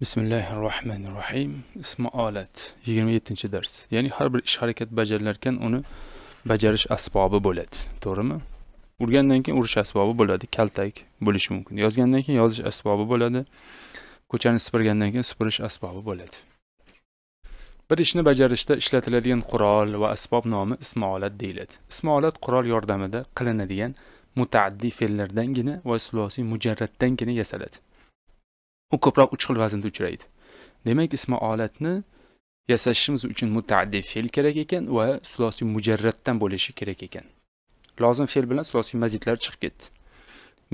bismillahi rohmanir rohiym ismi olat yigirma yettinchi dars ya'ni har bir ish harakat bajarilarkan uni bajarish asbobi bo'ladi to'g'rimi urgandan keyin urish asbobi bo'ladi kaltak bo'lishi mumkin yozgandan keyin yozish asbobi bo'ladi ko'chani supurgandan keyin supurish asbobi bo'ladi bir ishni bajarishda ishlatiladigan qurol va asbob nomi ismi olat deyiladi ismi olat qurol yordamida qilinadigan mutaaddiy fe'llardangina va sulosiy mujarratdangina yasaladi u ko'proq uch xil vaznda uchraydi demak ismi olatni yasashimiz uchun mutaaddi fe'l kerak ekan va sulosiy mujarratdan bo'lishi kerak ekan lozim fe'l bilan sulosiy mazidlar chiqib ketdi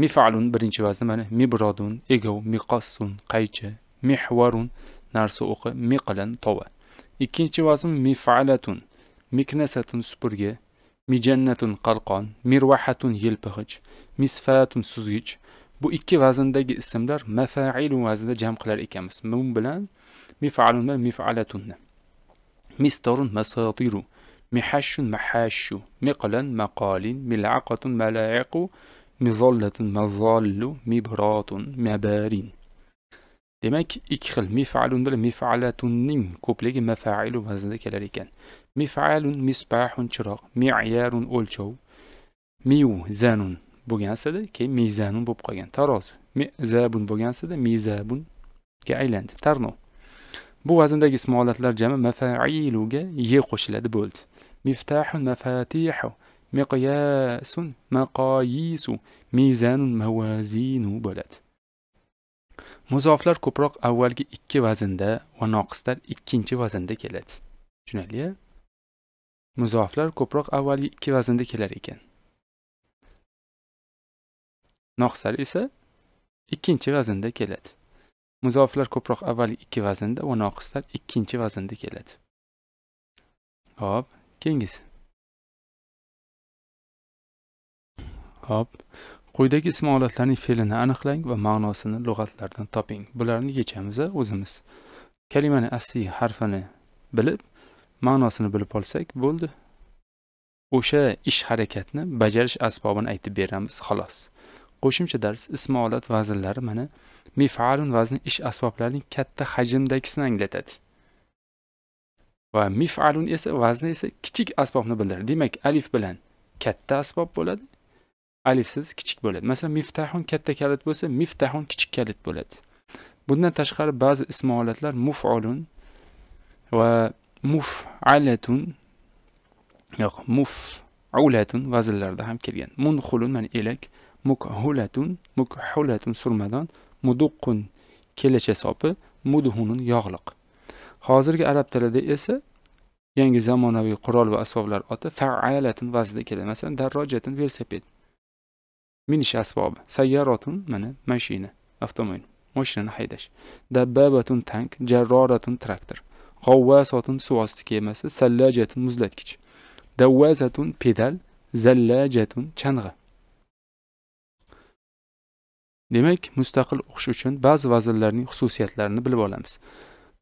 mifalun birinchi vazni mana mibrodun egov miqossun qaychi mihvarun narsa o'qi miqlan tova ikkinchi vazn mifalatun miknasatun supurgi mijannatun qalqon mirvahatun yelpig'ich misfatun suzgich bu ikki vazndagi isimlar mafailu vaznida jam qilar ekanmiz mum bilan mifalun bilan mifalatunni mistorun masatiru mihashun mahashu miqlan maqalin milaqatun malaiqu mizallatun mazallu mibratun mabarin demak ikki xil mifalun bilan mifalatunning ko'pligi mafailu vaznida kelar ekan mifalun misbahun chiroq miyarun o'lchov miu zanun bo'lgansida keyin mezanun bo'lib qolgan tarozi mezabun bo'lgansida mezabunga aylandi tarnov bu vazndagi ism holatlar jami mafailuga ye qo'shiladi bo'ldi miftahun mafatihu miqyasun maqoyisu mezanun mavazinu bo'ladi muzoflar ko'proq avvalgi ikki vaznda va noqislar ikkinchi vaznda keladi tushunarlia muzoflar ko'proq avvalgi ikki vaznda kelar ekan Noqsal esa ikkinchi vaznda keladi. Muzoflar ko'proq avvalgi ikki vaznda va noqislar ikkinchi vaznda keladi. Hop, keyingisi. Hop. Quyidagi ism olatlarning fe'lini aniqlang va ma'nosini lug'atlardan toping. Bularni yechamiz o'zimiz. Kalimani asli harfini bilib, ma'nosini bilib olsak bo'ldi. O'sha ish harakatni bajarish asbobini aytib beramiz, xolos. qo'shimcha dars ismolat vaznlari mana mifalun vazni ish asboblarining katta hajmdagisini anglatadi va mifalun esa vazni esa kichik asbobni bildiradi demak alif bilan katta asbob bo'ladi alifsiz kichik bo'ladi masalan miftahun katta kalit bo'lsa miftahun kichik kalit bo'ladi bundan tashqari ba'zi ismolatlar mufolun va mufalatun yo'q ulatun vaznlarda ham kelgan munxulun mana elak mukhulatun mukhulatun surmadan muduqqun kelacha sopi mudhunun yog'liq hozirgi arab tilida esa yangi zamonaviy qurol va asboblar oti faalatun vaznida keladi masalan darrojatun velosiped minish asbobi sayyarotun mana mashina avtomobil mashinani haydash dabbabatun tank jarroratun traktor g'avvasotun suvosti kemasi sallajatun muzlatgich davvazatun pedal zallajatun chang'i demak mustaqil o'qish uchun ba'zi vaznlarning xususiyatlarini bilib olamiz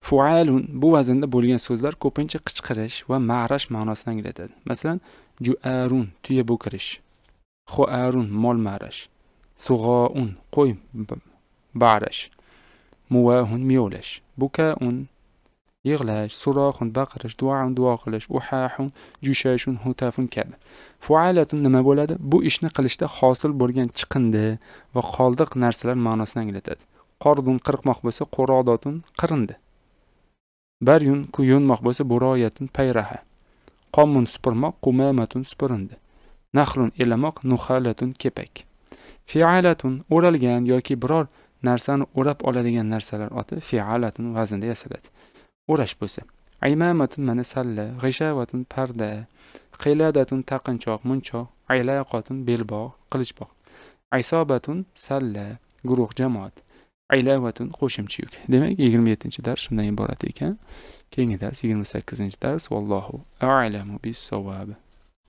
fualun bu vaznda bo'lgan so'zlar ko'pincha qichqirish va ma'rash ma'nosini anglatadi masalan juarun tuya bo'kirish xuarun mol ma'rash sug'oun qo'y ba'rash muvahun miyovlash bukaun yig'lash surohun baqirish duoun duo qilish uhahun jushashun hutafun kabi fualatun nima bo'ladi bu ishni qilishda hosil bo'lgan chiqindi va qoldiq narsalar ma'nosini anglatadi qordun qirqmoq bo'lsa qo'rodotun qirindi baryun kuyunmoq bo'lsa buroyatun payraha qomun supurmoq qumamatun supurindi nahlun elamoq nuhalatun kepak fialatun o'ralgan yoki biror narsani o'rab oladigan narsalar oti fialatun vaznda yasaladi o'rash bo'lsa aymamatun mana salla g'ishavatun parda qiyladatun taqinchoq munchoq aylaqotun belbog' qilichbog' aysobatun salla guruh jamoat aylavatun qo'shimcha yuk demak yigirma yettinchi dars shundan iborat ekan keyingi dars yigirma sakkizinchi dars vallohu alamu bisavobi